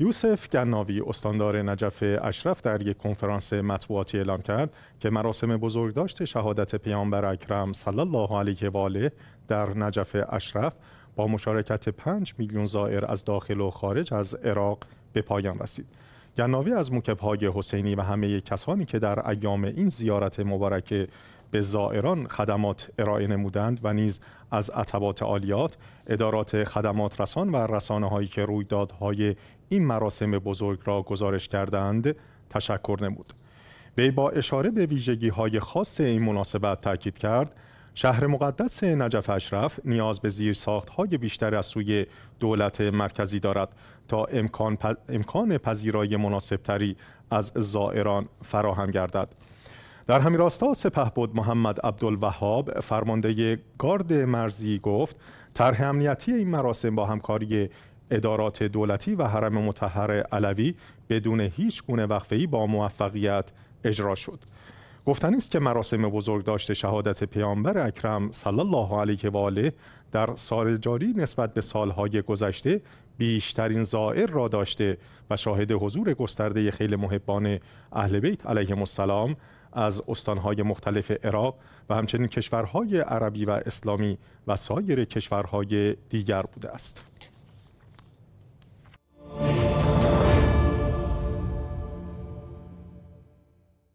یوسف گناوی استاندار نجف اشرف در یک کنفرانس مطبوعاتی اعلام کرد که مراسم بزرگداشت شهادت پیامبر اکرم صلی الله علیه و آله در نجف اشرف با مشارکت 5 میلیون زائر از داخل و خارج از عراق به پایان رسید. گناوی از موکبهای حسینی و همه کسانی که در ایام این زیارت مبارک به زائران خدمات ارائه نمودند و نیز از عتبات عالیات ادارات خدمات رسان و رسانه هایی که رویدادهای این مراسم بزرگ را گزارش کردند تشکر نمود وی با اشاره به ویژگی های خاص این مناسبت تاکید کرد شهر مقدس نجف اشرف نیاز به زیر های بیشتر از سوی دولت مرکزی دارد تا امکان, پذیرای مناسبتری از زائران فراهم گردد. در همین راستا سپه بود محمد عبدالوهاب فرمانده گارد مرزی گفت طرح امنیتی این مراسم با همکاری ادارات دولتی و حرم متحر علوی بدون هیچ گونه ای با موفقیت اجرا شد گفتنی است که مراسم بزرگ داشته شهادت پیامبر اکرم صلی الله علیه و آله در سال جاری نسبت به سالهای گذشته بیشترین زائر را داشته و شاهد حضور گسترده خیلی محبان اهل بیت علیهم السلام از استانهای مختلف عراق و همچنین کشورهای عربی و اسلامی و سایر کشورهای دیگر بوده است.